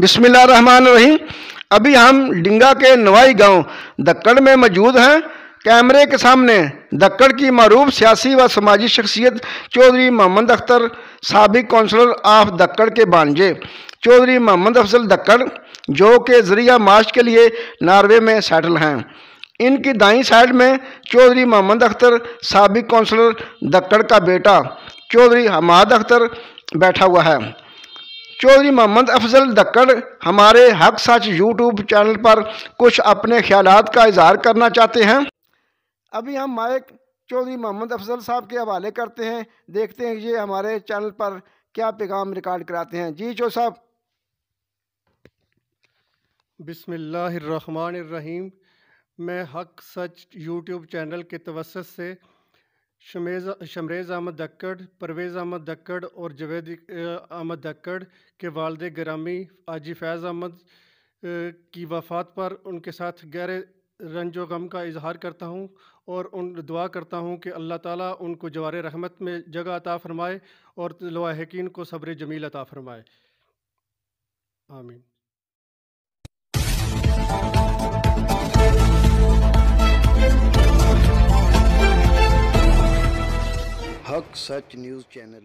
बिस्मिल्लाह रहमान रहीम अभी हम डिंगा के नवाई गांव दक्कड़ में मौजूद हैं कैमरे के सामने दक्कड़ की मरूफ़ सियासी व समाजी शख्सियत चौधरी मोहम्मद अख्तर सबक कौंसलर ऑफ दक्कड़ के बानजे चौधरी मोहम्मद अफजल दक्कड़ जो के ज़रिया मार्च के लिए नार्वे में सेटल हैं इनकी दाई साइड में चौधरी मोहम्मद अख्तर सबक कौंसलर दक्कड़ का बेटा चौधरी हमाद अख्तर बैठा हुआ है चौधरी मोहम्मद अफजल दक्कड़ हमारे हक सच यूट्यूब चैनल पर कुछ अपने ख्याल का इजहार करना चाहते हैं अभी हम माइक चौधरी मोहम्मद अफजल साहब के हवाले करते हैं देखते हैं ये हमारे चैनल पर क्या पैगाम रिकॉर्ड कराते हैं जी चो साहब बिसमीम मैं हक सच यूट्यूब चैनल के तवसत से शमेज शमरेज़ अहमद दक्कड़ परवेज़ अहमद दक्कड़ और जवेद अहमद दक्कड़ के वालद ग्रामी आजी फैज़ अहमद की वफ़ात पर उनके साथ गहरे रंज व गम का इजहार करता हूँ और उन दुआ करता हूँ कि अल्लाह ताला उनको जवार रहमत में जगह अता फ़रमाए और लवाहकिन को सब्र जमील अता फ़रमाए आमीन such news channel.